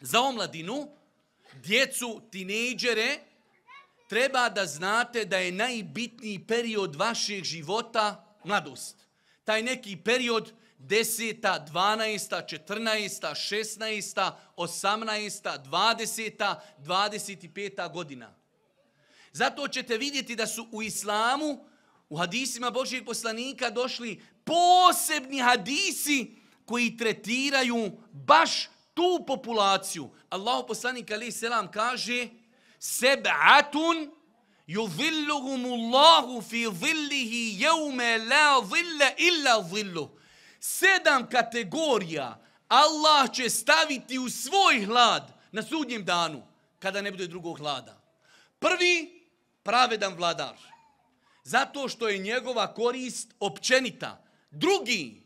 za omladinu, djecu, tinejdžere, treba da znate da je najbitniji period vašeg života mladost. Taj neki period 10., 12., 14., 16., 18., 20., 25. godina. Zato ćete vidjeti da su u islamu, u hadisima Božijeg poslanika došli posebni hadisi koji tretiraju baš tu populaciju, Allahu poslanik ali selam kaže seb'atun yuzilluhumullahu fi zillihi yawma la zilla illa zillu. Sedam kategorija Allah će staviti u svoj hlad na sudnjem danu kada ne bude drugog hlada. Prvi, pravedan vladar. Zato što je njegova korist općenita. Drugi,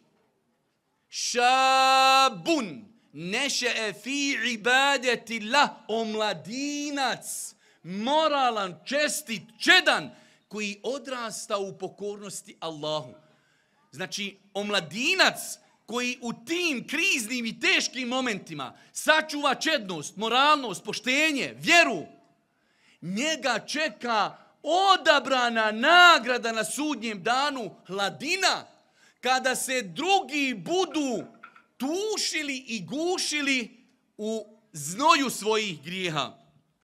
šabun neše e fi ibadeti la omladinac, moralan, čestit, čedan, koji odrasta u pokornosti Allahu. Znači, omladinac koji u tim kriznim i teškim momentima sačuva čednost, moralnost, poštenje, vjeru, njega čeka odabrana nagrada na sudnjem danu hladina, kada se drugi budu tušili i gušili u znoju svojih grijeha.